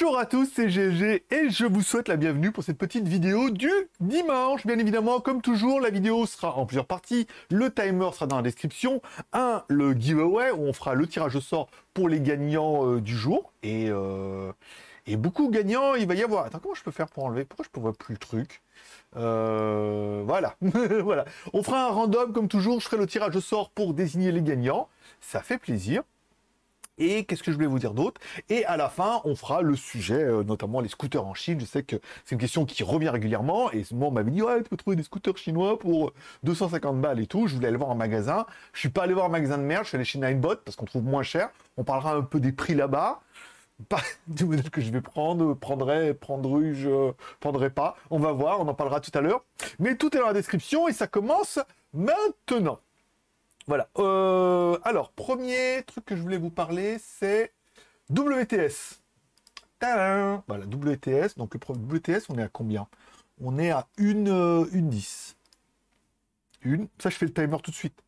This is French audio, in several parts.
Bonjour à tous, c'est GG et je vous souhaite la bienvenue pour cette petite vidéo du dimanche. Bien évidemment, comme toujours, la vidéo sera en plusieurs parties. Le timer sera dans la description. Un, le giveaway où on fera le tirage au sort pour les gagnants euh, du jour. Et, euh, et beaucoup gagnants, il va y avoir... Attends, comment je peux faire pour enlever Pourquoi je ne vois plus le truc euh, voilà, voilà. On fera un random comme toujours. Je ferai le tirage au sort pour désigner les gagnants. Ça fait plaisir. Et qu'est-ce que je voulais vous dire d'autre Et à la fin, on fera le sujet, euh, notamment les scooters en Chine. Je sais que c'est une question qui revient régulièrement. Et moi, on m'avait dit, ouais, tu peux trouver des scooters chinois pour 250 euh, balles et tout. Je voulais aller voir un magasin. Je suis pas allé voir un magasin de merde. Je suis allé chez Ninebot parce qu'on trouve moins cher. On parlera un peu des prix là-bas. Pas du modèle que je vais prendre, prendrai, prendrai, je prendrai pas. On va voir, on en parlera tout à l'heure. Mais tout est dans la description et ça commence maintenant. Voilà. Euh, alors, premier truc que je voulais vous parler, c'est WTS. voilà, WTS. Donc, le WTS, on est à combien On est à une euh, une 10. Une. Ça, je fais le timer tout de suite.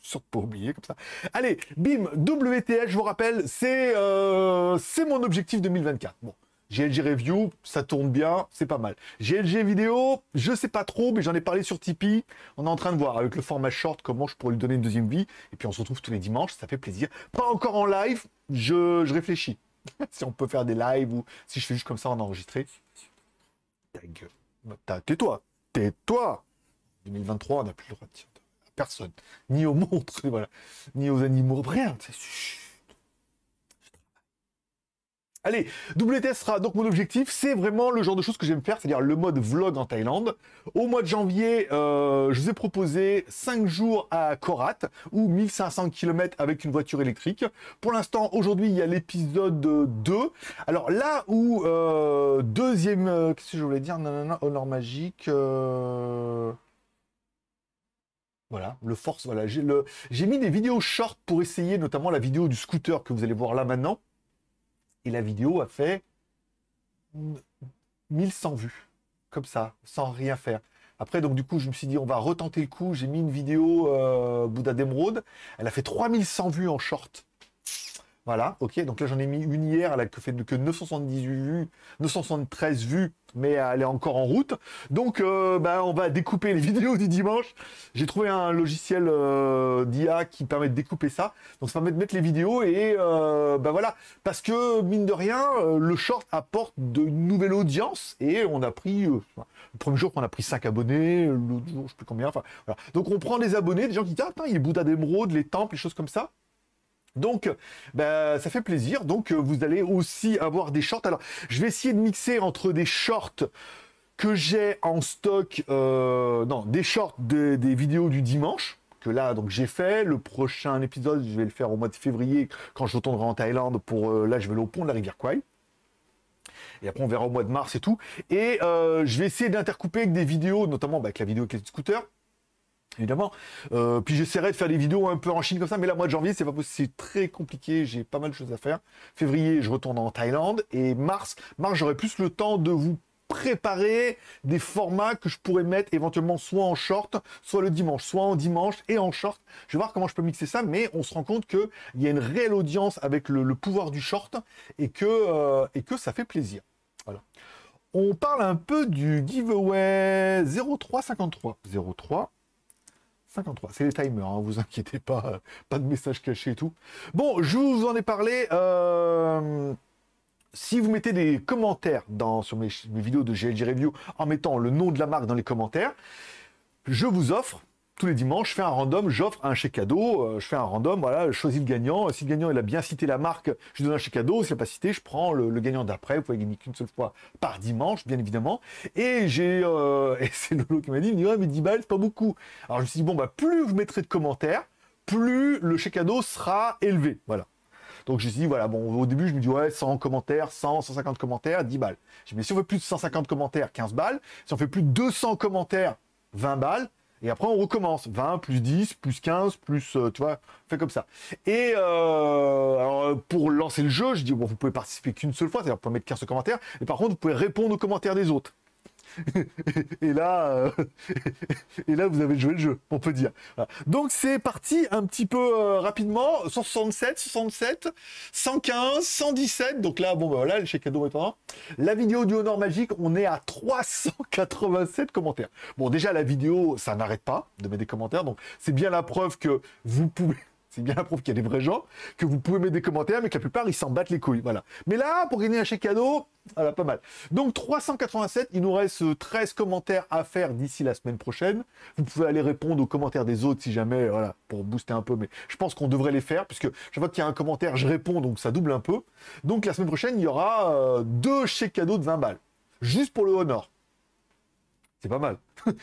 Surtout pas oublier comme ça. Allez, bim, WTS, je vous rappelle, c'est euh, mon objectif 2024. Bon, GLG Review, ça tourne bien, c'est pas mal. GLG Vidéo, je sais pas trop, mais j'en ai parlé sur Tipeee. On est en train de voir avec le format short comment je pourrais lui donner une deuxième vie. Et puis on se retrouve tous les dimanches, ça fait plaisir. Pas encore en live, je, réfléchis. si on peut faire des lives ou si je fais juste comme ça en enregistré. Ta gueule. Tais-toi. Tais-toi. 2023, on n'a plus le droit de dire à personne. Ni aux montres, voilà. ni aux animaux, rien. C'est Allez, double sera donc mon objectif. C'est vraiment le genre de choses que j'aime faire, c'est-à-dire le mode vlog en Thaïlande. Au mois de janvier, euh, je vous ai proposé 5 jours à Korat, ou 1500 km avec une voiture électrique. Pour l'instant, aujourd'hui, il y a l'épisode 2. Alors là où... Euh, deuxième... Euh, qu'est-ce que je voulais dire Non, non, non, honor magique... Voilà, le force, voilà. J'ai mis des vidéos short pour essayer, notamment la vidéo du scooter que vous allez voir là maintenant. Et la vidéo a fait 1100 vues, comme ça, sans rien faire. Après, donc du coup, je me suis dit, on va retenter le coup. J'ai mis une vidéo euh, Bouddha d'émeraude. Elle a fait 3100 vues en short. Voilà, ok. Donc là, j'en ai mis une hier, elle a que fait que 978 vues, 973 vues, mais elle est encore en route. Donc, euh, ben, on va découper les vidéos du dimanche. J'ai trouvé un logiciel euh, d'IA qui permet de découper ça. Donc, ça permet de mettre les vidéos et, euh, ben voilà. Parce que, mine de rien, le short apporte de nouvelles audiences et on a pris, le premier jour qu'on a pris 5 abonnés, l'autre jour, je sais plus combien, enfin, Donc, on prend des abonnés, des gens qui tapent, ah, il il Bouddha d'émeraude, les temples, les choses comme ça. Donc, bah, ça fait plaisir. Donc, euh, vous allez aussi avoir des shorts. Alors, je vais essayer de mixer entre des shorts que j'ai en stock, euh, non, des shorts des vidéos du dimanche, que là, donc j'ai fait. Le prochain épisode, je vais le faire au mois de février, quand je retournerai en Thaïlande pour, euh, là, je vais aller au pont de la rivière Kwai. Et après, on verra au mois de mars et tout. Et je vais essayer d'intercouper avec des vidéos, notamment bah, avec la vidéo avec les scooters évidemment. Euh, puis j'essaierai de faire des vidéos un peu en Chine comme ça, mais là, mois de janvier, c'est pas possible, c'est très compliqué, j'ai pas mal de choses à faire. Février, je retourne en Thaïlande, et mars, mars, j'aurai plus le temps de vous préparer des formats que je pourrais mettre éventuellement soit en short, soit le dimanche, soit en dimanche et en short. Je vais voir comment je peux mixer ça, mais on se rend compte que il y a une réelle audience avec le, pouvoir du short et que, euh, et que ça fait plaisir. Voilà. On parle un peu du giveaway 0353. 03 53. C'est les timers, hein, vous inquiétez pas, euh, pas de message caché et tout. Bon, je vous en ai parlé. Euh, si vous mettez des commentaires dans, sur mes, mes vidéos de GLG Review en mettant le nom de la marque dans les commentaires, je vous offre tous les dimanches, je fais un random, j'offre un chèque cadeau, euh, je fais un random, voilà, je choisis le gagnant. Euh, si le gagnant il a bien cité la marque, je lui donne un chèque cadeau. S'il n'a pas cité, je prends le, gagnant d'après. Vous pouvez gagner qu'une seule fois par dimanche, bien évidemment. Et j'ai, euh, et c'est Lolo qui m'a dit, il dit, mais 10 balles, c'est pas beaucoup. Alors je me suis dit, bon, bah, plus vous mettrez de commentaires, plus le chèque cadeau sera élevé. Voilà. Donc je me dit, voilà, bon, au début, je me dis, ouais, 100 commentaires, 100, 150 commentaires, 10 balles. Je dit, mais si on fait plus de 150 commentaires, 15 balles. Si on fait plus de 200 commentaires, 20 balles. Et après, on recommence. 20, plus 10, plus 15, plus, euh, tu vois, fait comme ça. Et euh, euh, pour lancer le jeu, je dis, bon, vous pouvez participer qu'une seule fois, c'est-à-dire, vous pouvez mettre 15 commentaires, et par contre, vous pouvez répondre aux commentaires des autres et, là, euh, et là, vous avez joué le jeu, on peut dire. Donc c'est parti un petit peu euh, rapidement. 167, 67, 115, 117. Donc là, bon, bah voilà, le chèque cadeau est en La vidéo du Honor Magique, on est à 387 commentaires. Bon, déjà, la vidéo, ça n'arrête pas de mettre des commentaires. Donc c'est bien la preuve que vous pouvez c'est bien la preuve qu'il y a des vrais gens, que vous pouvez mettre des commentaires, mais que la plupart, ils s'en battent les couilles. Voilà. Mais là, pour gagner un chèque cadeau, voilà, ah pas mal. Donc 387, il nous reste 13 euh, commentaires à faire d'ici la semaine prochaine. Vous pouvez aller répondre aux commentaires des autres si jamais, euh, voilà, pour booster un peu, mais je pense qu'on devrait les faire, puisque chaque fois qu'il y a un commentaire, je réponds, donc ça double un peu. Donc la semaine prochaine, il y aura euh, deux chèques cadeaux de 20 balles, juste pour le honneur. C'est pas mal.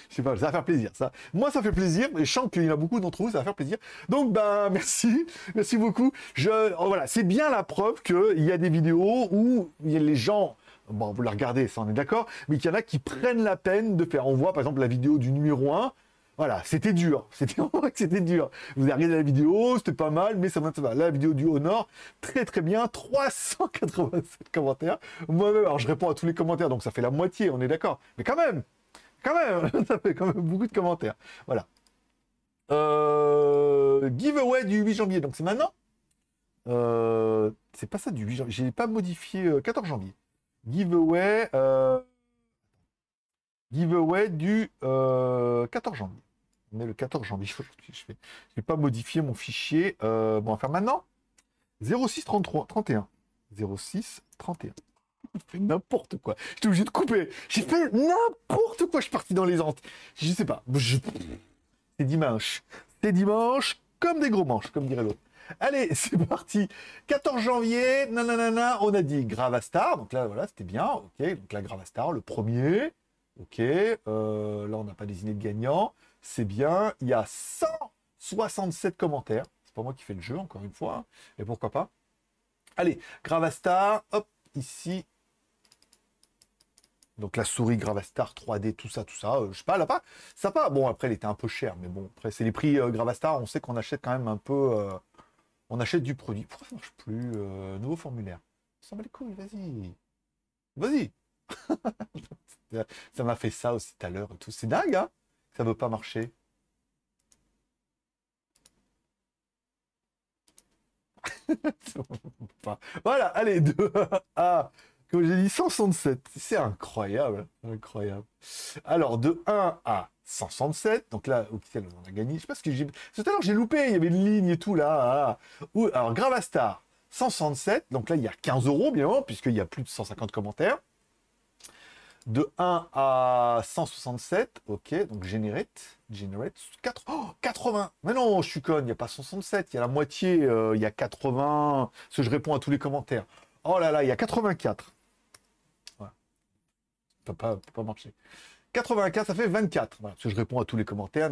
c'est pas Ça va faire plaisir, ça. Moi, ça fait plaisir. Et je sens qu'il y en a beaucoup d'entre vous, ça va faire plaisir. Donc, ben, merci. Merci beaucoup. Je, oh, voilà. C'est bien la preuve qu'il y a des vidéos où il y a les gens, bon, vous la regardez, ça, on est d'accord, mais qu'il y en a qui prennent la peine de faire. On voit, par exemple, la vidéo du numéro 1. Voilà, c'était dur. C'était c'était dur. Vous avez regardé la vidéo, c'était pas mal, mais ça ça va. La vidéo du Honor, très très bien. 387 commentaires. moi alors je réponds à tous les commentaires, donc ça fait la moitié, on est d'accord. Mais quand même, quand même, ça fait quand même beaucoup de commentaires. Voilà. Euh, giveaway du 8 janvier, donc c'est maintenant. Euh, c'est pas ça du 8 janvier. J'ai pas modifié 14 euh, janvier. Giveaway. giveaway du 14 janvier. On est le 14 janvier Je n'ai pas modifié mon fichier. bon, on faire maintenant. 06 33 31. 06 31 fait n'importe quoi. J'étais obligé de couper. J'ai fait n'importe quoi. Je suis parti dans les antes. Je sais pas. C'est dimanche. C'est dimanche comme des gros manches, comme dirait l'autre. Allez, c'est parti. 14 janvier, nanana, on a dit Gravastar. Donc là, voilà, c'était bien. OK, donc là, Gravastar, le premier. OK, euh, là, on n'a pas désigné de gagnant. C'est bien. Il y a 167 commentaires. C'est pas moi qui fais le jeu, encore une fois. Hein. Et pourquoi pas Allez, Gravastar, hop, ici, donc la souris Gravastar 3D, tout ça, tout ça, euh, je sais pas, là pas, ça pas. Bon après, elle était un peu chère, mais bon après c'est les prix euh, Gravastar. On sait qu'on achète quand même un peu, euh, on achète du produit. Pourquoi ça marche plus Nouveau formulaire. Ça me vas-y, vas-y. ça m'a fait ça aussi tout à l'heure tout. C'est dingue, hein Ça veut pas marcher. voilà, allez, 2, à j'ai dit, 167. C'est incroyable. Incroyable. Alors, de 1 à 167. Donc là, officiel, on a gagné. Je sais pas ce que j'ai. j'ai loupé. Il y avait une ligne et tout là. Ah, ah, ah. ou Alors, Gravastar, 167. Donc là, il y a 15 euros, bien puisqu'il y a plus de 150 commentaires. De 1 à 167. Ok, donc Generate. Generate. 4... Oh, 80. Mais non, je suis con. Il n'y a pas 167. Il y a la moitié. Euh, il y a 80. ce je réponds à tous les commentaires. Oh là là, il y a 84 pas, pas marcher. 84, ça fait 24. parce que je réponds à tous les commentaires,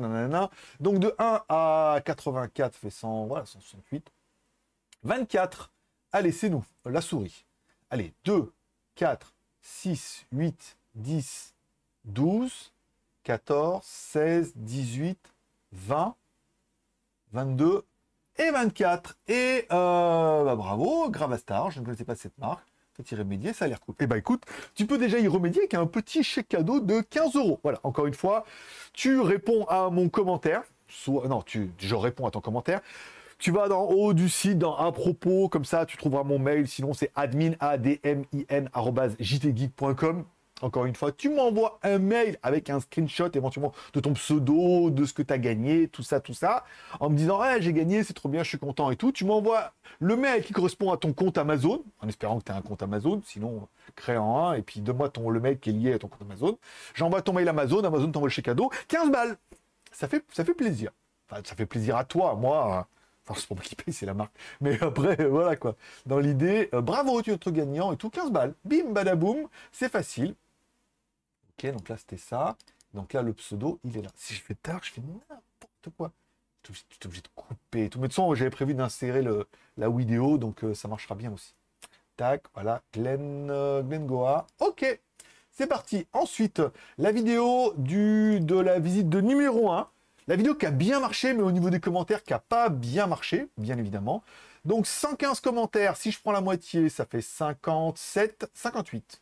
Donc de 1 à 84, fait 100, voilà, 168. 24. Allez, c'est nous, la souris. Allez, 2, 4, 6, 8, 10, 12, 14, 16, 18, 20, 22 et 24. Et euh, bah, bravo, Gravastar, je ne connaissais pas cette marque. Et y remédier, ça a l'air cool. Eh ben écoute, tu peux déjà y remédier avec un petit chèque cadeau de 15 euros. Voilà, encore une fois, tu réponds à mon commentaire, soit non, tu, je réponds à ton commentaire. Tu vas dans haut du site, dans un propos, comme ça, tu trouveras mon mail. Sinon, c'est admin encore une fois, tu m'envoies un mail avec un screenshot éventuellement de ton pseudo, de ce que tu as gagné, tout ça, tout ça, en me disant eh, j'ai gagné, c'est trop bien, je suis content et tout. Tu m'envoies le mail qui correspond à ton compte Amazon, en espérant que tu as un compte Amazon, sinon crée en un et puis donne-moi ton, le mail qui est lié à ton compte Amazon. J'envoie ton mail Amazon, Amazon t'envoie le chèque cadeau, 15 balles. Ça fait, ça fait plaisir. ça fait plaisir à toi, moi. Hein. Enfin, c'est pour qui paye, c'est la marque. Mais après, euh, voilà quoi. Dans l'idée, euh, bravo, tu es notre gagnant et tout, 15 balles. Bim, badaboum, c'est facile donc là, c'était ça. Donc là, le pseudo, il est là. Si je fais tard, je fais n'importe quoi. Tu es obligé de couper tout. Mais de toute j'avais prévu d'insérer la vidéo, donc euh, ça marchera bien aussi. Tac, voilà, Glen, euh, Goa. Ok, c'est parti. Ensuite, la vidéo du, de la visite de numéro 1. La vidéo qui a bien marché, mais au niveau des commentaires, qui n'a pas bien marché, bien évidemment. Donc 115 commentaires, si je prends la moitié, ça fait 57, 58.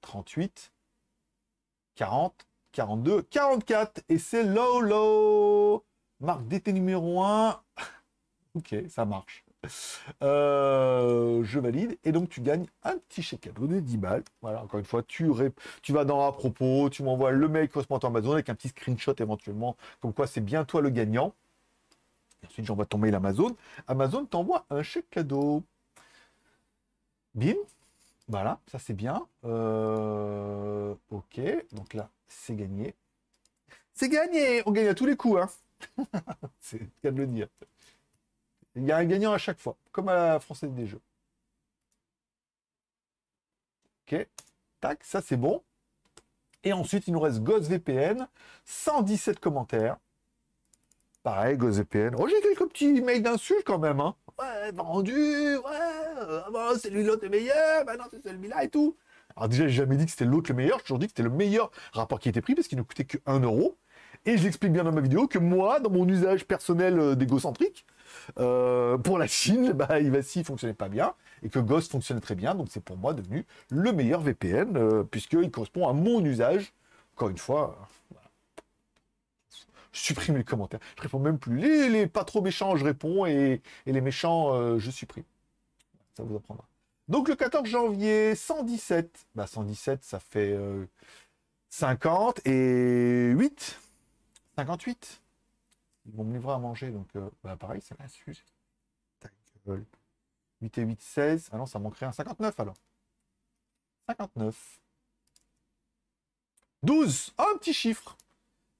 38, 40, 42, 44. Et c'est Lolo Marque d'été numéro 1. ok, ça marche. Euh, je valide. Et donc, tu gagnes un petit chèque cadeau de 10 balles. Voilà, encore une fois, tu, tu vas dans à propos, tu m'envoies le mail correspondant Amazon avec un petit screenshot éventuellement, comme quoi c'est bien toi le gagnant. Et ensuite, j'envoie ton mail Amazon. Amazon t'envoie un chèque cadeau. Bim, voilà, ça c'est bien. Euh, ok, donc là, c'est gagné. C'est gagné On gagne à tous les coups, hein. C'est le de le dire. Il y a un gagnant à chaque fois, comme à la française des jeux. Ok, tac, ça c'est bon. Et ensuite, il nous reste GhostVPN, 117 commentaires. Pareil, vpn Oh, j'ai quelques petits mails d'insultes quand même. Hein. Ouais, vendu, ouais, euh, oh, c'est lui l'autre meilleur, maintenant bah c'est celui-là et tout. Alors déjà, j'ai jamais dit que c'était l'autre le meilleur, j'ai toujours dit que c'était le meilleur rapport qui était pris parce qu'il ne coûtait que 1 euro. Et j'explique bien dans ma vidéo que moi, dans mon usage personnel euh, d'égocentrique, euh, pour la Chine, bah, Ivasi fonctionnait pas bien et que Ghost fonctionnait très bien. Donc c'est pour moi devenu le meilleur VPN puisqu'il correspond à mon usage. Encore une fois, je supprime les commentaires. Je réponds même plus. Les, pas trop méchants, je réponds et les méchants, je supprime vous apprendra. Donc le 14 janvier, 117. Bah 117, ça fait 50 euh, et 8. 58. Ils vont me livrer à manger, donc euh, bah, pareil, c'est la 8 et 8, 16. Ah ça manquerait un 59 alors. 59. 12. Ah, un petit chiffre.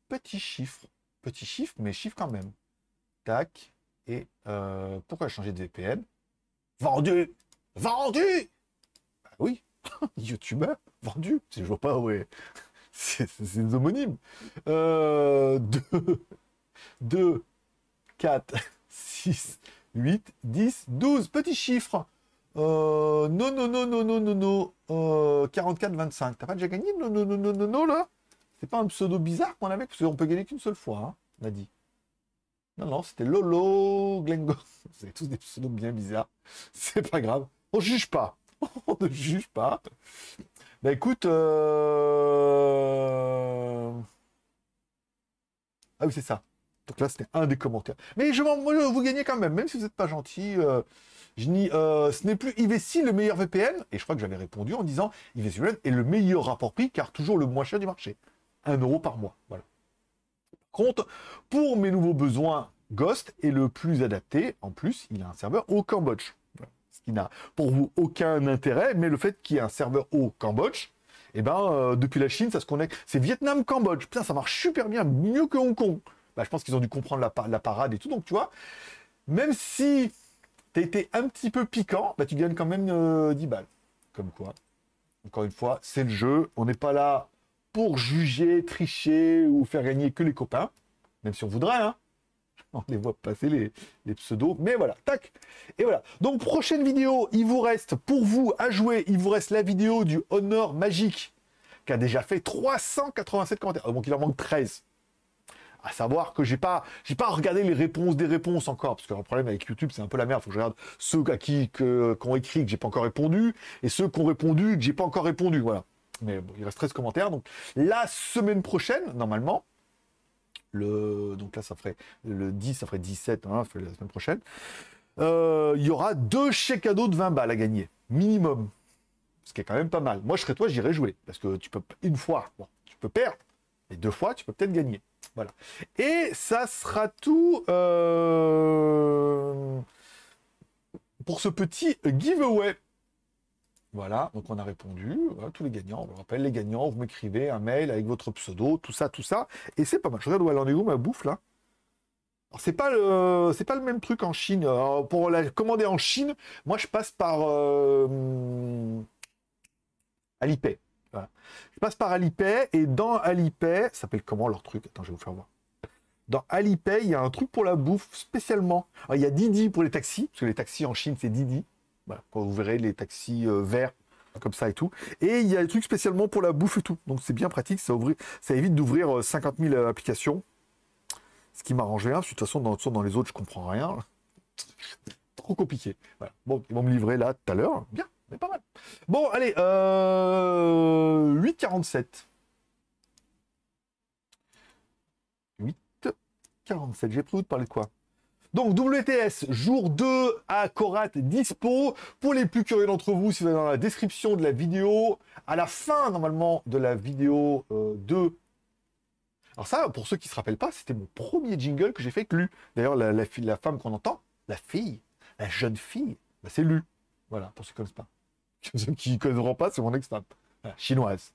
Petit chiffre. Petit chiffre, mais chiffre quand même. Tac. Et euh, pourquoi changer de VPN vendu, vendu. oui, youtubeur, vendu. Je vois pas où C'est des homonymes. 2, 2, 4, 6, 8, 10, 12. Petit chiffre. Euh, non, non, non, non, non, non, non. 44-25. T'as pas déjà gagné Non, non, non, non, non, non, là C'est pas un pseudo bizarre qu'on avait, parce qu'on peut gagner qu'une seule fois, hein, on a dit. Non, non, c'était Lolo Glengo. Vous avez tous des pseudos bien bizarres. C'est pas grave. On juge pas. On ne juge pas. Bah écoute. Euh, ah oui, c'est ça. Donc là, c'était un des commentaires. Mais je, vous gagnez quand même, même si vous n'êtes pas gentil. Euh, je dis, euh, ce n'est plus IVC le meilleur VPN. Et je crois que j'avais répondu en disant IVC est le meilleur rapport prix, car toujours le moins cher du marché. Un euro par mois. Voilà compte pour mes nouveaux besoins. Ghost est le plus adapté. En plus, il a un serveur au Cambodge. Ce qui n'a pour vous aucun intérêt, mais le fait qu'il y ait un serveur au Cambodge, et eh ben, euh, depuis la Chine, ça se connecte. C'est Vietnam-Cambodge. Putain, ça marche super bien, mieux que Hong Kong. Bah, je pense qu'ils ont dû comprendre la, parade et tout. Donc, tu vois, même si tu été un petit peu piquant, bah, tu gagnes quand même 10 euh, balles. Comme quoi, encore une fois, c'est le jeu. On n'est pas là pour juger, tricher ou faire gagner que les copains, même si on voudrait, hein. On les voit passer les, pseudos, mais voilà, tac. Et voilà. Donc, prochaine vidéo, il vous reste, pour vous, à jouer, il vous reste la vidéo du Honor Magique, qui a déjà fait 387 commentaires. Oh, donc, il en manque 13 à savoir que j'ai pas j'ai pas regardé les réponses des réponses encore parce que le problème avec YouTube c'est un peu la merde faut que je regarde ceux à qui que qu'on écrit que j'ai pas encore répondu et ceux qui ont répondu que j'ai pas encore répondu voilà mais il reste ce commentaire. Donc la semaine prochaine, normalement, le, donc là, ça ferait le 10, ça ferait 17, hein, la semaine prochaine. Euh, il y aura deux chèques cadeaux de 20 balles à gagner, minimum. Ce qui est quand même pas mal. Moi, je serais toi, j'irais jouer. Parce que tu peux, une fois, tu peux perdre. Et deux fois, tu peux peut-être gagner. Voilà. Et ça sera tout euh, pour ce petit giveaway. Voilà, donc on a répondu, tous les gagnants, on vous rappelle, les gagnants, vous m'écrivez un mail avec votre pseudo, tout ça, tout ça, et c'est pas mal. Je regarde où elle en est où ma bouffe là c'est pas le c'est pas le même truc en Chine. pour la commander en Chine, moi je passe par euh, Alipay. Je passe par Alipay et dans Alipay, ça s'appelle comment leur truc Attends, je vais vous faire voir. Dans Alipay, il y a un truc pour la bouffe spécialement. il y a Didi pour les taxis, parce que les taxis en Chine c'est Didi. Bah, quand vous verrez les taxis euh, verts comme ça et tout. Et il y a des trucs spécialement pour la bouffe et tout. Donc c'est bien pratique, ça, ouvre, ça évite d'ouvrir 50 euh, 000 applications. Ce qui m'arrange rien, de toute façon, dans, dans les autres, je comprends rien. Trop compliqué. Bon, ils vont me livrer là tout à l'heure. Bien, mais pas mal. Bon, allez, euh, 8,47. 8,47. J'ai pris de parler de quoi donc WTS, jour 2 à Korat Dispo. Pour les plus curieux d'entre vous, si dans la description de la vidéo, à la fin normalement de la vidéo 2, euh, alors ça, pour ceux qui ne se rappellent pas, c'était mon premier jingle que j'ai fait avec Lu. D'ailleurs, la, femme qu'on entend, la fille, la jeune fille, bah, c'est Lu. Voilà, pour ceux qui ne connaissent pas. ceux qui ne connaîtront pas, c'est mon ex-femme. chinoise.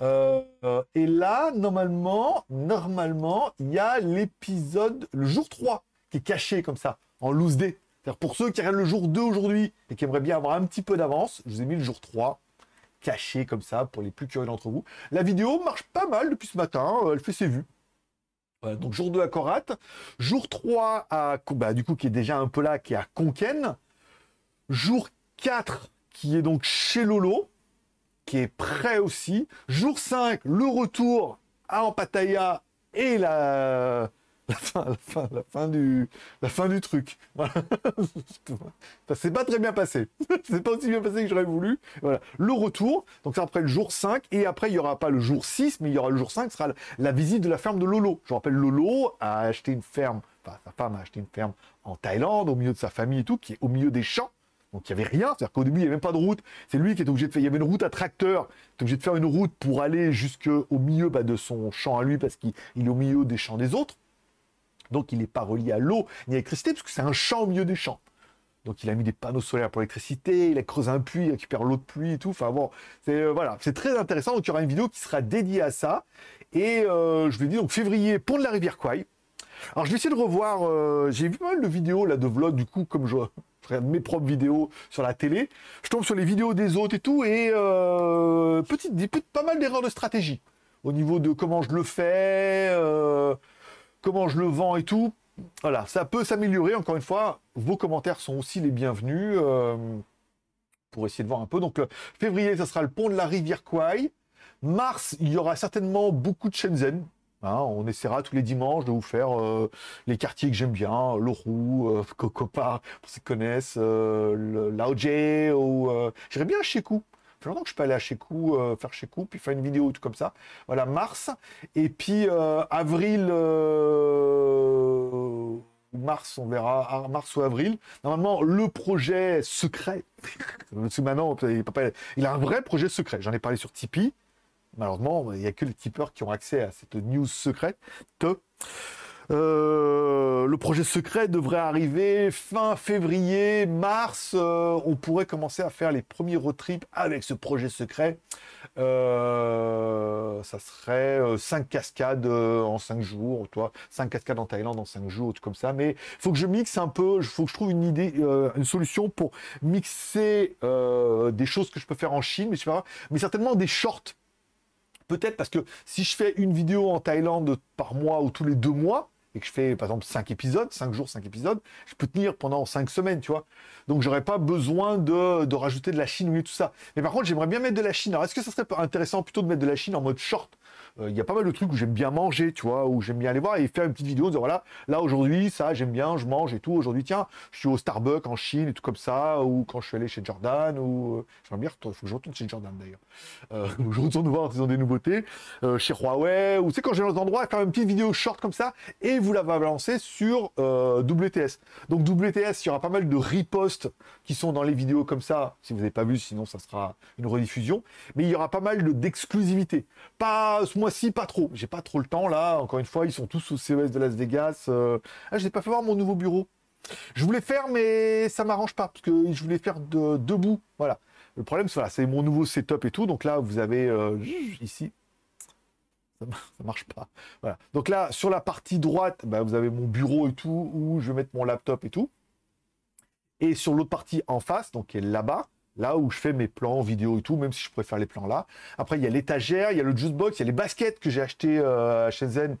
Euh, euh, et là, normalement, normalement, il y a l'épisode, le jour 3, qui est caché comme ça, en loose day. pour ceux qui regardent le jour 2 aujourd'hui et qui aimeraient bien avoir un petit peu d'avance, je vous ai mis le jour 3 caché comme ça pour les plus curieux d'entre vous. La vidéo marche pas mal depuis ce matin, euh, elle fait ses vues. donc jour 2 à Korat, jour 3 à bah, du coup qui est déjà un peu là, qui est à Konken jour 4 qui est donc chez Lolo, qui est prêt aussi. Jour 5, le retour à Pattaya et la... fin, du, la fin du truc. ça s'est pas très bien passé. c'est pas aussi bien passé que j'aurais voulu. Voilà. Le retour. Donc ça après le jour 5 et après il y aura pas le jour 6 mais il y aura le jour 5 sera la, visite de la ferme de Lolo. Je rappelle Lolo a acheté une ferme, enfin sa femme a acheté une ferme en Thaïlande au milieu de sa famille et tout qui est au milieu des champs donc il n'y avait rien, c'est-à-dire qu'au début, il n'y avait même pas de route. C'est lui qui était obligé de faire, il y avait une route à tracteur, il était obligé de faire une route pour aller jusqu'au milieu bah, de son champ à lui, parce qu'il est au milieu des champs des autres. Donc il n'est pas relié à l'eau ni à l'électricité, parce que c'est un champ au milieu des champs. Donc il a mis des panneaux solaires pour l'électricité, il a creusé un puits, il récupère l'eau de pluie et tout. Enfin bon, c'est euh, voilà, c'est très intéressant. Donc il y aura une vidéo qui sera dédiée à ça. Et euh, je vous dis donc février, pont de la rivière Kouai. Alors je vais essayer de revoir, euh, j'ai vu pas mal de vidéos là de vlog du coup comme je mes propres vidéos sur la télé, je tombe sur les vidéos des autres et tout, et euh, petite, pas mal d'erreurs de stratégie au niveau de comment je le fais, euh, comment je le vends et tout. Voilà, ça peut s'améliorer. Encore une fois, vos commentaires sont aussi les bienvenus euh, pour essayer de voir un peu. Donc, février, ça sera le pont de la rivière Kwai. Mars, il y aura certainement beaucoup de Shenzhen. Hein, on essaiera tous les dimanches de vous faire euh, les quartiers que j'aime bien, euh, Leroux, euh, Coco Cocopa, pour ceux qui connaissent, euh, ou j'irai bien à coup fait longtemps que je peux aller à coup faire coup puis faire une vidéo, tout comme ça. Voilà, mars. Et puis avril, mars, on verra, ah, mars ou avril. Normalement, le projet secret, maintenant, il a un vrai projet secret. J'en ai parlé sur Tipeee malheureusement, il n'y a que les tipeurs qui ont accès à cette news secrète. Euh, le projet secret devrait arriver fin février, mars. Euh, on pourrait commencer à faire les premiers road trips avec ce projet secret. Euh, ça serait 5 cascades en 5 jours, toi, 5 cascades en Thaïlande en 5 jours, tout comme ça. Mais il faut que je mixe un peu, faut que je trouve une idée, une solution pour mixer des choses que je peux faire en Chine, mais, mais certainement des shorts Peut-être parce que si je fais une vidéo en Thaïlande par mois ou tous les deux mois, et que je fais par exemple 5 épisodes, 5 jours, 5 épisodes, je peux tenir pendant 5 semaines, tu vois. Donc j'aurais pas besoin de, rajouter de la Chine ou tout ça. Mais par contre, j'aimerais bien mettre de la Chine. Alors est-ce que ce serait intéressant plutôt de mettre de la Chine en mode short euh, il y a pas mal de trucs où j'aime bien manger, tu vois, où j'aime bien aller voir et faire une petite vidéo voilà, là aujourd'hui, ça, j'aime bien, je mange et tout. Aujourd'hui, tiens, je suis au Starbucks en Chine et tout comme ça, ou quand je suis allé chez Jordan, ou euh, j'aimerais bien, il faut que je retourne chez Jordan d'ailleurs. Euh, je retourne voir s'ils ont des nouveautés, chez Huawei, ou c'est quand j'ai dans endroit, quand une petite vidéo short comme ça, et vous la balancer sur WTS. Donc WTS, il y aura pas mal de ripostes qui sont dans les vidéos comme ça, si vous n'avez pas vu, sinon ça sera une rediffusion. Mais il y aura pas mal d'exclusivité. Pas si pas trop. J'ai pas trop le temps là. Encore une fois, ils sont tous au CES de Las Vegas. Euh. Ah, je n'ai pas fait voir mon nouveau bureau. Je voulais faire, mais ça m'arrange pas parce que je voulais faire de, debout. Voilà. Le problème, c'est c'est mon nouveau setup et tout. Donc là, vous avez euh, ici. Ça, marche pas. Voilà. Donc là, sur la partie droite, bah, vous avez mon bureau et tout, où je vais mettre mon laptop et tout. Et sur l'autre partie en face, donc qui là-bas, là où je fais mes plans vidéo et tout, même si je préfère les plans là. Après, il y a l'étagère, il y a le juice box, il y a les baskets que j'ai acheté à euh, Shenzhen,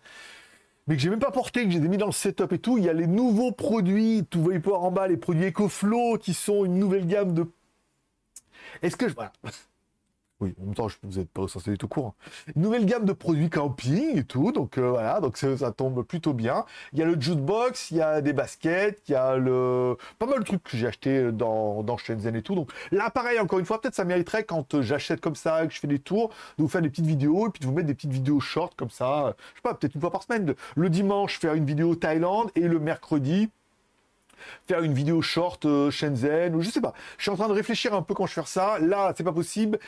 mais que j'ai même pas porté, que j'ai mis dans le setup et tout. Il y a les nouveaux produits, tout va y pouvoir en bas, les produits EcoFlow qui sont une nouvelle gamme de. Est-ce que je. Voilà. Oui, en même temps, vous n'êtes pas censé être au courant. nouvelle gamme de produits camping et tout, donc euh, voilà, donc ça tombe plutôt bien. Il y a le jukebox, il y a des baskets, il y a le pas mal de trucs que j'ai acheté dans, dans, Shenzhen et tout. Donc là, pareil, encore une fois, peut-être ça mériterait quand euh, j'achète comme ça, que je fais des tours, de vous faire des petites vidéos et puis de vous mettre des petites vidéos short comme ça. Euh, je sais pas, peut-être une fois par semaine. Le dimanche, faire une vidéo Thaïlande et le mercredi, faire une vidéo short euh, Shenzhen, ou je sais pas. Je suis en train de réfléchir un peu quand je fais ça. Là, c'est pas possible.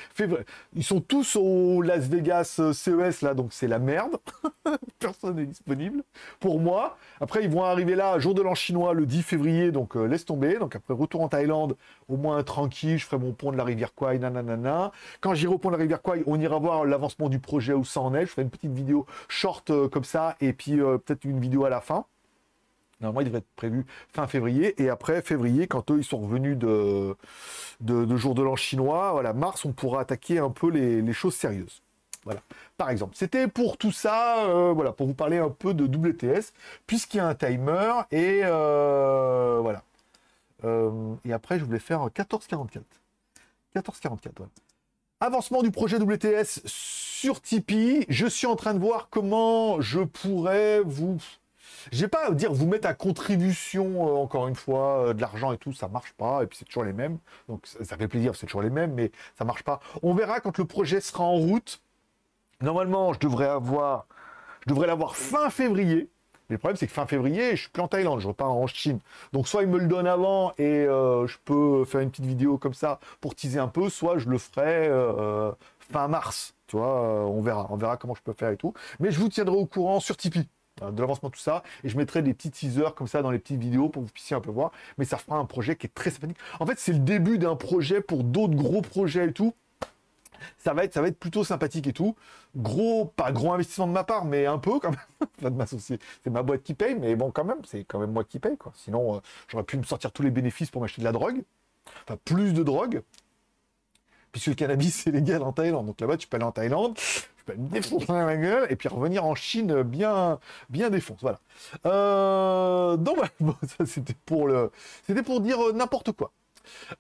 Ils sont tous au Las Vegas euh, CES, là, donc c'est la merde. Personne n'est disponible pour moi. Après, ils vont arriver là, jour de l'an chinois, le 10 février, donc euh, laisse tomber. Donc après, retour en Thaïlande, au moins tranquille, je ferai mon pont de la rivière Kwai, nanana. Quand j'irai au pont de la rivière Kwai, on ira voir l'avancement du projet, où ça en est. Je ferai une petite vidéo short comme ça, et puis peut-être une vidéo à la fin. Normalement, il devrait être prévu fin février. Et après février, quand eux, ils sont revenus de, de, jour de l'an chinois, voilà, mars, on pourra attaquer un peu les, choses sérieuses. Voilà, par exemple. C'était pour tout ça, euh, voilà, pour vous parler un peu de WTS, puisqu'il y a un timer, et euh, voilà. Euh, et après, je voulais faire 14,44. 14,44, voilà. Avancement du projet WTS sur Tipeee. Je suis en train de voir comment je pourrais vous j'ai pas à dire vous mettre à contribution, euh, encore une fois, euh, de l'argent et tout, ça marche pas, et puis c'est toujours les mêmes. Donc ça, fait plaisir, c'est toujours les mêmes, mais ça marche pas. On verra quand le projet sera en route. Normalement, je devrais avoir, je devrais l'avoir fin février. le problème, c'est que fin février, je suis plus en Thaïlande, je repars en Chine. Donc, soit il me le donne avant et euh, je peux faire une petite vidéo comme ça pour teaser un peu, soit je le ferai fin mars. Tu vois, on verra, on verra comment je peux faire et tout. Mais je vous tiendrai au courant sur Tipeee. Euh, de l'avancement tout ça et je mettrai des petits teasers comme ça dans les petites vidéos pour que vous puissiez un peu voir mais ça fera un projet qui est très sympathique en fait c'est le début d'un projet pour d'autres gros projets et tout ça va être ça va être plutôt sympathique et tout gros pas gros investissement de ma part mais un peu quand même c'est ma boîte qui paye mais bon quand même c'est quand même moi qui paye quoi sinon euh, j'aurais pu me sortir tous les bénéfices pour m'acheter de la drogue enfin plus de drogue puisque le cannabis c'est légal en Thaïlande donc là-bas tu peux aller en Thaïlande et puis revenir en Chine bien, bien défonce. Voilà. Euh, donc, ça c'était pour le, c'était pour dire euh, n'importe quoi.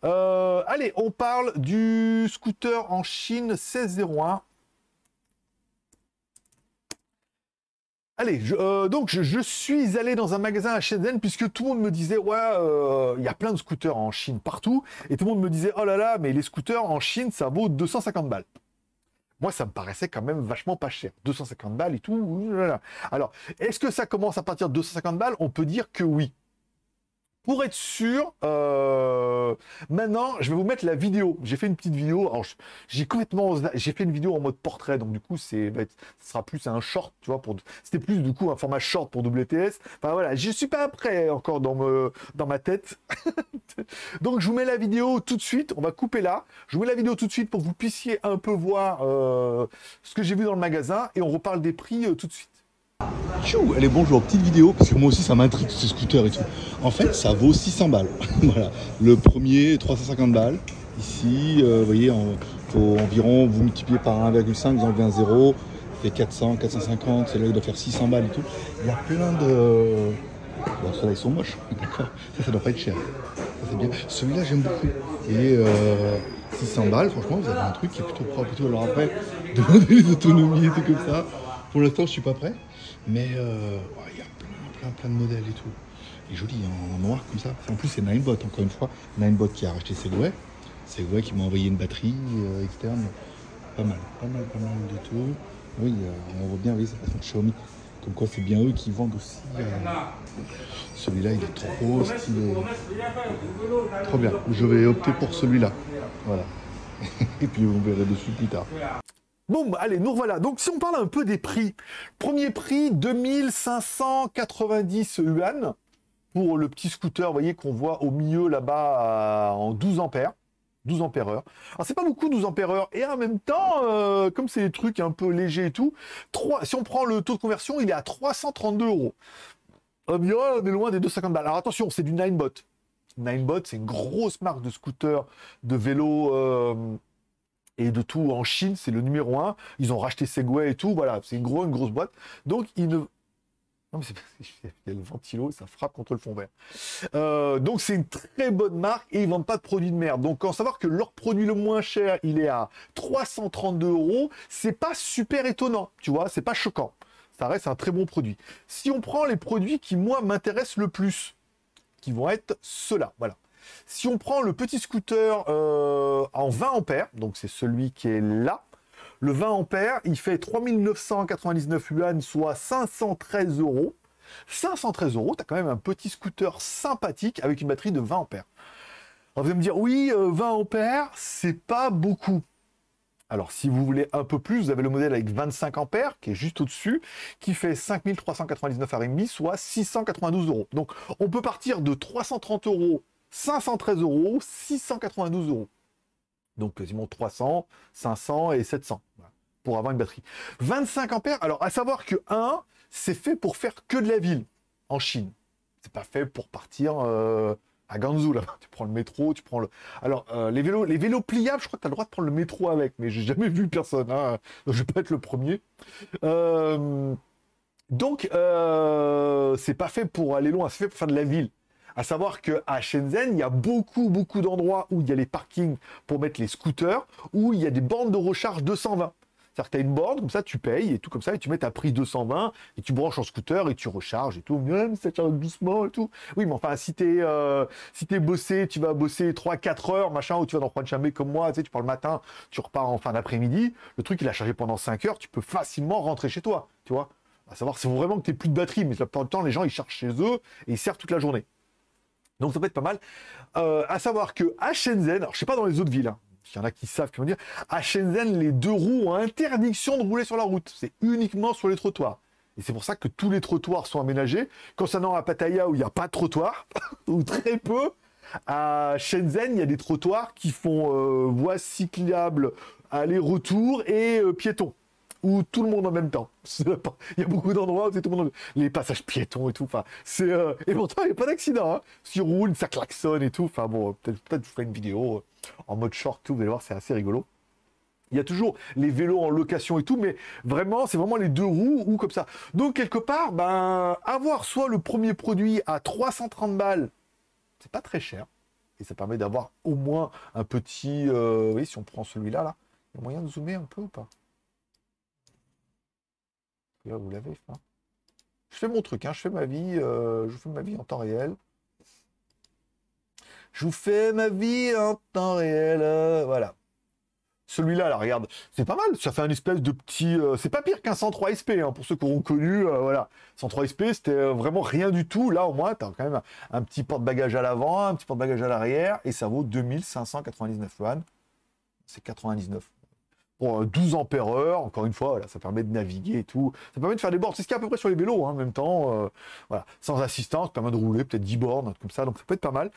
Euh, allez, on parle du scooter en Chine 1601. Allez, donc je, suis allé dans un magasin à Shenzhen puisque tout le monde me disait ouais, il y a plein de scooters en Chine partout et tout le monde me disait oh là là, mais les scooters en Chine ça vaut 250 balles. Moi, ça me paraissait quand même vachement pas cher. 250 balles et tout. Alors, est-ce que ça commence à partir de 250 balles On peut dire que oui pour être sûr, euh, maintenant, je vais vous mettre la vidéo. J'ai fait une petite vidéo. J'ai complètement, j'ai fait une vidéo en mode portrait, donc du coup, c'est, ce sera plus un short, tu vois, pour, c'était plus du coup un format short pour WTS. Enfin voilà, je suis pas prêt encore dans me, dans ma tête. donc je vous mets la vidéo tout de suite. On va couper là. Je vous mets la vidéo tout de suite pour que vous puissiez un peu voir euh, ce que j'ai vu dans le magasin et on reparle des prix euh, tout de suite. Tchou, allez bonjour, petite vidéo, parce que moi aussi ça m'intrigue ce scooter et tout. En fait, ça vaut 600 balles. voilà, le premier 350 balles. Ici, euh, vous voyez, en, faut environ, vous multipliez par 1,5, vous enlevez un 0, fait 400, 450, c'est là il doit faire 600 balles et tout. Il y a plein de... Bon, ceux-là ils sont moches, d'accord Ça, ça doit pas être cher. Celui-là j'aime beaucoup. Et euh, 600 balles, franchement, vous avez un truc qui est plutôt propre et tout. Alors après, demander les autonomies et tout comme ça, pour l'instant, je suis pas prêt, mais euh, il y a plein, plein, plein de modèles et tout. Il joli, en noir comme ça. En plus, c'est Ninebot, encore une fois. Ninebot qui a racheté Segway. Segway qui m'a envoyé une batterie euh, externe. Pas mal, pas mal, pas mal de tout. Oui, euh, on voit bien, oui, c'est Xiaomi. Comme quoi, c'est bien eux qui vendent aussi. Celui-là, il est trop stylé. Trop bien. Je vais opter pour celui-là. Voilà. Et puis, vous verrez dessus plus tard. Bon, allez, nous revoilà. Donc, si on parle un peu des prix, premier prix 2590 yuan pour le petit scooter, vous voyez, qu'on voit au milieu là-bas euh, en 12 ampères. 12 ampères Alors c'est pas beaucoup 12 ampères et en même temps euh, comme c'est des trucs un peu légers et tout, si on prend le taux de conversion, il est à 332 euros. On est loin des 250 balles. Alors attention, c'est du Ninebot. Ninebot, c'est une grosse marque de scooter, de vélo euh, et de tout en Chine, c'est le numéro un. Ils ont racheté Segway et tout, voilà, c'est une, gros, grosse boîte. Donc, ils ne... Non, mais c'est il y a le ventilo, ça frappe contre le fond vert. Euh, donc, c'est une très bonne marque et ils vendent pas de produits de merde. Donc, en savoir que leur produit le moins cher, il est à 332 euros, c'est pas super étonnant, tu vois, c'est pas choquant. Ça reste un très bon produit. Si on prend les produits qui, moi, m'intéressent le plus, qui vont être ceux-là, voilà. Si on prend le petit scooter euh, en 20 ampères, donc c'est celui qui est là, le 20 ampères, il fait 3999 yuan, soit 513 euros. 513 euros, as quand même un petit scooter sympathique avec une batterie de 20 ampères. Alors vous allez me dire, oui, 20 euh, ampères, c'est pas beaucoup. Alors, si vous voulez un peu plus, vous avez le modèle avec 25 ampères, qui est juste au-dessus, qui fait 5399 RMB, soit 692 euros. Donc, on peut partir de 330 euros 513 euros, 692 euros. Donc quasiment 300, 500 et 700 pour avoir une batterie. 25 ampères. Alors à savoir que 1, c'est fait pour faire que de la ville en Chine. C'est pas fait pour partir euh, à Ganzhou là. Tu prends le métro, tu prends le. Alors euh, les vélos, les vélos pliables, je crois que tu as le droit de prendre le métro avec, mais j'ai jamais vu personne. Hein, je vais pas être le premier. Euh, donc, c'est pas fait pour aller loin, c'est fait pour faire de la ville. À savoir à Shenzhen, il y a beaucoup, beaucoup d'endroits où il y a les parkings pour mettre les scooters, où il y a des bandes de recharge 220. C'est-à-dire que tu as une borne, comme ça, tu payes et tout comme ça, et tu mets ta prise 220, et tu branches en scooter, et tu recharges et tout. Même ça charge doucement et tout. Oui, mais enfin, si tu es euh, si es bossé, tu vas bosser 3-4 heures, machin, ou tu vas dans jamais comme moi, tu sais, tu pars le matin, tu repars en fin d'après-midi. Le truc, il a chargé pendant 5 heures, tu peux facilement rentrer chez toi, tu vois. À savoir, c'est vraiment que tu n'as plus de batterie, mais pendant le le temps, les gens, ils chargent chez eux et ils servent toute la journée. Donc ça peut être pas mal. Euh, à savoir que à Shenzhen, alors je sais pas dans les autres villes, hein, il y en a qui savent, comment vont dire, à Shenzhen, les deux roues ont interdiction de rouler sur la route. C'est uniquement sur les trottoirs. Et c'est pour ça que tous les trottoirs sont aménagés. Concernant à Pattaya, où il n'y a pas de trottoir, ou très peu, à Shenzhen, il y a des trottoirs qui font euh, voie cyclable aller-retour et piéton euh, piétons tout le monde en même temps. Il y a beaucoup d'endroits où c'est tout le monde. Les passages piétons et tout. Enfin, c'est euh, et pourtant il n'y a pas d'accident. Hein. Si on roule, ça klaxonne et tout. Enfin bon, peut-être peut je ferai une vidéo euh, en mode short tout. Vous allez voir, c'est assez rigolo. Il y a toujours les vélos en location et tout, mais vraiment, c'est vraiment les deux roues ou comme ça. Donc quelque part, ben avoir soit le premier produit à 330 balles, c'est pas très cher. Et ça permet d'avoir au moins un petit. Euh, oui, si on prend celui-là, là, moyen de zoomer un peu ou pas vous l'avez, fait hein. Je fais mon truc, hein. je fais ma vie, euh, je fais ma vie en temps réel. Je vous fais ma vie en temps réel, euh, voilà. Celui-là, là, regarde, c'est pas mal, ça fait un espèce de petit... Euh, c'est pas pire qu'un 103 SP, hein, pour ceux qui auront connu, voilà. 103 SP, c'était vraiment rien du tout, là, au moins, as quand même un, petit porte-bagages à l'avant, un petit porte-bagages à l'arrière, et ça vaut 2599 one C'est 99. 12 euh, ampères-heure, encore une fois, ça permet de naviguer et tout. Ça permet de faire des bornes. C'est ce qu'il y a à peu près sur les vélos, hein, en même temps. Euh, voilà, sans assistance, permet de rouler peut-être 10 bornes, comme ça, donc ça peut être pas mal.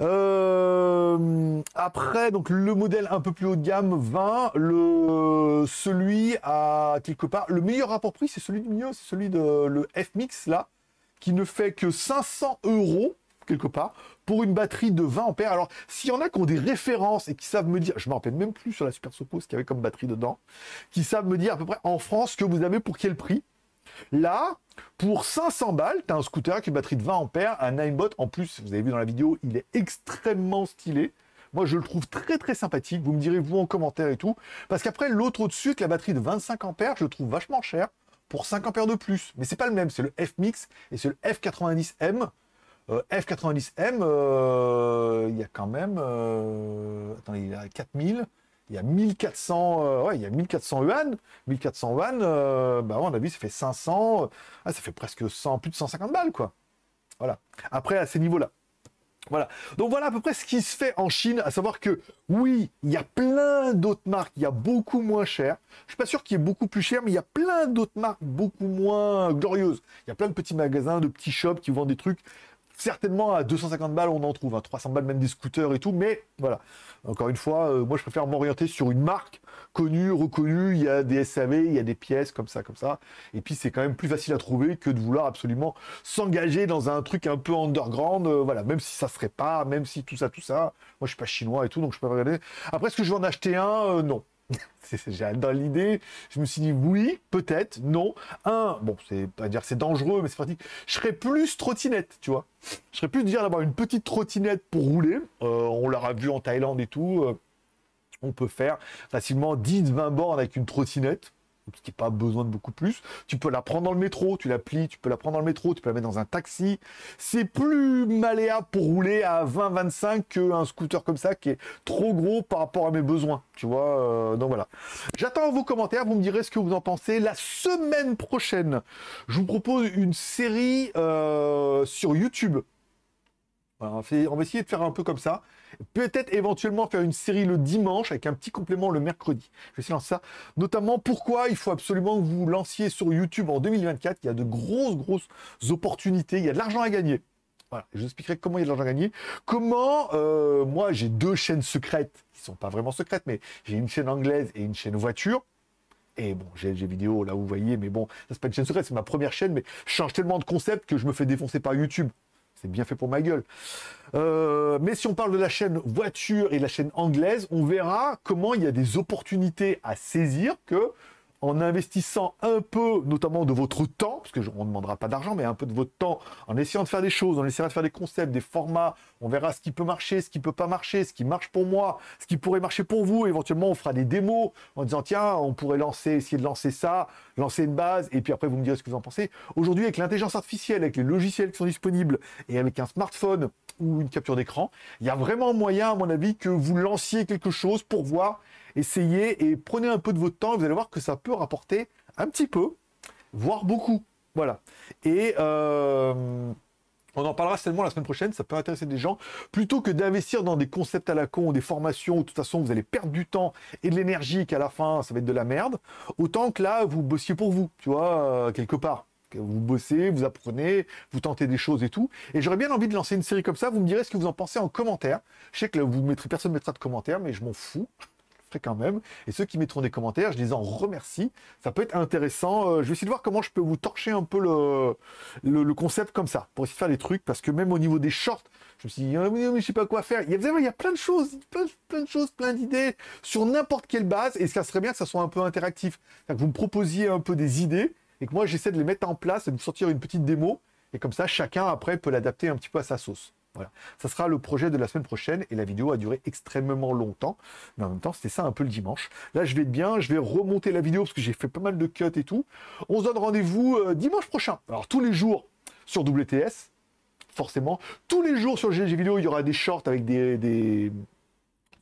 Euh, après, donc le modèle un peu plus haut de gamme, 20, le, celui à quelque part, le meilleur rapport prix, c'est celui du milieu, c'est celui de le F-Mix là, qui ne fait que 500 euros quelque part, pour une batterie de 20 ampères. Alors, s'il y en a qui ont des références et qui savent me dire, je m'en rappelle même plus sur la Super Sopo ce qu'il y avait comme batterie dedans, qui savent me dire à peu près en France que vous avez pour quel prix. Là, pour 500 balles, tu as un scooter avec une batterie de 20 ampères, un Ninebot. En plus, vous avez vu dans la vidéo, il est extrêmement stylé. Moi, je le trouve très très sympathique. Vous me direz vous en commentaire et tout. Parce qu'après, l'autre au-dessus, avec la batterie de 25 ampères, je le trouve vachement cher pour 5 ampères de plus. Mais c'est pas le même, c'est le F-Mix et c'est le F90M. Euh, F90M, euh, il y a quand même... Euh, il y a 4000 il y a 1400, ouais, il y a 1400 yuan, 1400 yuan, bah, on a vu, ça fait 500, ah, ça fait presque 100, plus de 150 balles, quoi. Voilà. Après, à ces niveaux-là. Voilà. Donc voilà à peu près ce qui se fait en Chine, à savoir que oui, il y a plein d'autres marques, il y a beaucoup moins cher. Je suis pas sûr qu'il y ait beaucoup plus cher, mais il y a plein d'autres marques beaucoup moins glorieuses. Il y a plein de petits magasins, de petits shops qui vendent des trucs certainement à 250 balles, on en trouve, à hein. 300 balles, même des scooters et tout, mais voilà. Encore une fois, euh, moi je préfère m'orienter sur une marque connue, reconnue, il y a des SAV, il y a des pièces comme ça, comme ça, et puis c'est quand même plus facile à trouver que de vouloir absolument s'engager dans un truc un peu underground, euh, voilà, même si ça serait pas, même si tout ça, tout ça, moi je suis pas chinois et tout, donc je peux regarder. Après, est-ce que je vais en acheter un euh, Non dans l'idée, je me suis dit oui, peut-être, non. Un, bon, c'est pas dire c'est dangereux, mais c'est pratique. Je serais plus trottinette, tu vois. Je serais plus dire d'avoir une petite trottinette pour rouler. Euh, on l'aura vu en Thaïlande et tout. Euh, on peut faire facilement 10-20 bornes avec une trottinette qui pas besoin de beaucoup plus. Tu peux la prendre dans le métro, tu la plies, tu peux la prendre dans le métro, tu peux la mettre dans un taxi. C'est plus malléable pour rouler à 20-25 qu'un scooter comme ça qui est trop gros par rapport à mes besoins. Tu vois, euh, donc voilà. J'attends vos commentaires, vous me direz ce que vous en pensez. La semaine prochaine, je vous propose une série euh, sur YouTube on, va essayer de faire un peu comme ça. Peut-être éventuellement faire une série le dimanche avec un petit complément le mercredi. Je vais essayer de lancer ça. Notamment pourquoi il faut absolument que vous lanciez sur YouTube en 2024. Il y a de grosses, grosses opportunités. Il y a de l'argent à gagner. Voilà, je vous expliquerai comment il y a de l'argent à gagner. Comment, euh, moi, j'ai deux chaînes secrètes, qui sont pas vraiment secrètes, mais j'ai une chaîne anglaise et une chaîne voiture. Et bon, j'ai des vidéos, là, vous voyez, mais bon, ça, c'est pas une chaîne secrète, c'est ma première chaîne, mais je change tellement de concept que je me fais défoncer par YouTube. C'est bien fait pour ma gueule. Euh, mais si on parle de la chaîne voiture et la chaîne anglaise, on verra comment il y a des opportunités à saisir que en investissant un peu, notamment de votre temps, parce que je, ne demandera pas d'argent, mais un peu de votre temps, en essayant de faire des choses, en essayant de faire des concepts, des formats, on verra ce qui peut marcher, ce qui peut pas marcher, ce qui marche pour moi, ce qui pourrait marcher pour vous. Éventuellement, on fera des démos en disant tiens, on pourrait lancer, essayer de lancer ça lancer une base, et puis après vous me direz ce que vous en pensez. Aujourd'hui, avec l'intelligence artificielle, avec les logiciels qui sont disponibles, et avec un smartphone ou une capture d'écran, il y a vraiment moyen, à mon avis, que vous lanciez quelque chose pour voir, essayez, et prenez un peu de votre temps, vous allez voir que ça peut rapporter un petit peu, voire beaucoup. Voilà. Et... Euh, on en parlera seulement la semaine prochaine, ça peut intéresser des gens. Plutôt que d'investir dans des concepts à la con, des formations où de toute façon vous allez perdre du temps et de l'énergie qu'à la fin ça va être de la merde, autant que là vous bossiez pour vous, tu vois, euh, quelque part. Vous bossez, vous apprenez, vous tentez des choses et tout. Et j'aurais bien envie de lancer une série comme ça. Vous me direz ce que vous en pensez en commentaire. Je sais que là, vous mettrez, personne ne mettra de commentaire, mais je m'en fous quand même. Et ceux qui mettront des commentaires, je les en remercie. Ça peut être intéressant. Euh, je vais essayer de voir comment je peux vous torcher un peu le, le, concept comme ça, pour essayer de faire des trucs, parce que même au niveau des shorts, je me suis dit, oh, je sais pas quoi faire. Il y a, il y a plein de choses, plein, de choses, plein d'idées sur n'importe quelle base, et ça serait bien que ça soit un peu interactif. Que vous me proposiez un peu des idées, et que moi j'essaie de les mettre en place, et de sortir une petite démo, et comme ça chacun après peut l'adapter un petit peu à sa sauce. Voilà. Ça sera le projet de la semaine prochaine et la vidéo a duré extrêmement longtemps. Mais en même temps, c'était ça un peu le dimanche. Là, je vais être bien, je vais remonter la vidéo parce que j'ai fait pas mal de cuts et tout. On se donne rendez-vous euh, dimanche prochain. Alors, tous les jours sur WTS, forcément. Tous les jours sur GG Vidéo, il y aura des shorts avec des,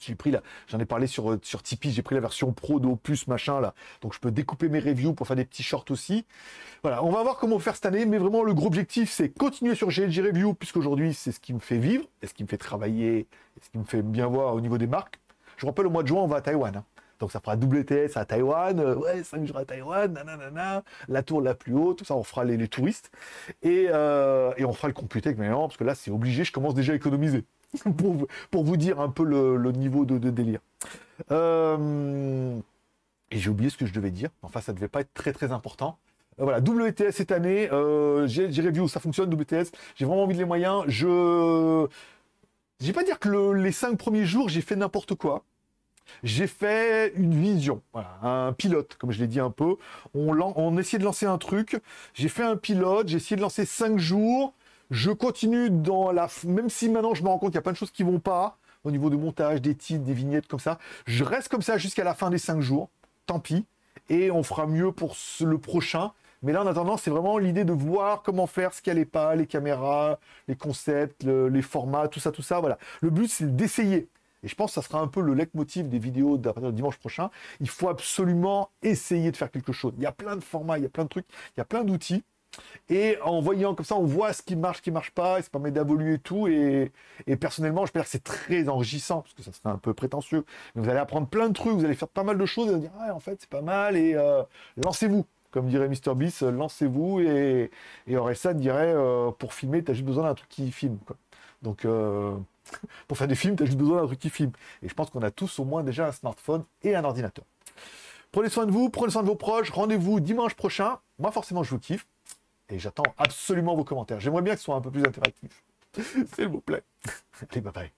j'ai pris là j'en ai parlé sur euh, sur Tipeee, j'ai pris la version pro d'Opus machin là, donc je peux découper mes reviews pour faire des petits shorts aussi. Voilà, on va voir comment faire cette année, mais vraiment le gros objectif c'est continuer sur GLG Review puisqu'aujourd'hui c'est ce qui me fait vivre, et ce qui me fait travailler, ce qui me fait bien voir au niveau des marques. Je vous rappelle au mois de juin on va à Taïwan. Hein. Donc ça fera WTS à Taïwan, euh, ouais, 5 jours à Taïwan, nanana, la tour la plus haute, tout ça, on fera les, touristes. Euh, et, on fera le computer, maintenant, parce que là, c'est obligé, je commence déjà à économiser. pour, vous dire un peu le, niveau de, délire. Euh, et j'ai oublié ce que je devais dire. Enfin, ça devait pas être très très important. Euh, voilà, WTS cette année, euh, j'ai vu où ça fonctionne, WTS. J'ai vraiment envie de les moyens. Je. ne vais pas dire que les cinq premiers jours, j'ai fait n'importe quoi. J'ai fait une vision, un pilote, comme je l'ai dit un peu. On, on essayait de lancer un truc. J'ai fait un pilote, j'ai essayé de lancer cinq jours. Je continue dans la... Même si maintenant je me rends compte qu'il y a plein de choses qui vont pas, au niveau de montage, des titres, des vignettes, comme ça. Je reste comme ça jusqu'à la fin des 5 jours. Tant pis. Et on fera mieux pour le prochain. Mais là, en attendant, c'est vraiment l'idée de voir comment faire, ce qui n'allait pas, les caméras, les concepts, les formats, tout ça, tout ça. Voilà. Le but, c'est d'essayer. Et je pense que ça sera un peu le leitmotiv des vidéos daprès dimanche prochain. Il faut absolument essayer de faire quelque chose. Il y a plein de formats, il y a plein de trucs, il y a plein d'outils. Et en voyant comme ça, on voit ce qui marche, ce qui marche pas, et ça permet d'évoluer tout. Et, et personnellement, pense que c'est très enrichissant, parce que ça serait un peu prétentieux. vous allez apprendre plein de trucs, vous allez faire pas mal de choses, et vous allez dire, ah, en fait, c'est pas mal, et euh, lancez-vous. Comme dirait Mr. Beast, lancez-vous. Et, et dirait, euh, pour filmer, tu as juste besoin d'un truc qui filme. Donc, euh, pour faire des films, tu as juste besoin d'un truc qui filme. Et je pense qu'on a tous au moins déjà un smartphone et un ordinateur. Prenez soin de vous, prenez soin de vos proches. Rendez-vous dimanche prochain. Moi, forcément, je vous kiffe et j'attends absolument vos commentaires. J'aimerais bien que soient soit un peu plus interactif. S'il vous plaît. Allez, bye bye.